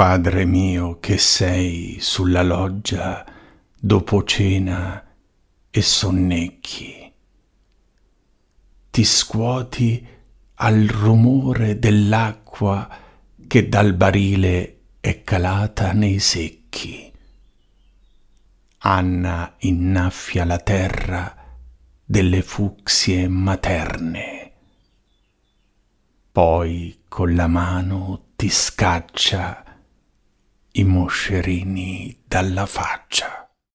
Padre mio che sei sulla loggia dopo cena e sonnecchi, ti scuoti al rumore dell'acqua che dal barile è calata nei secchi. Anna innaffia la terra delle fucsie materne. Poi con la mano ti scaccia i moscerini dalla faccia.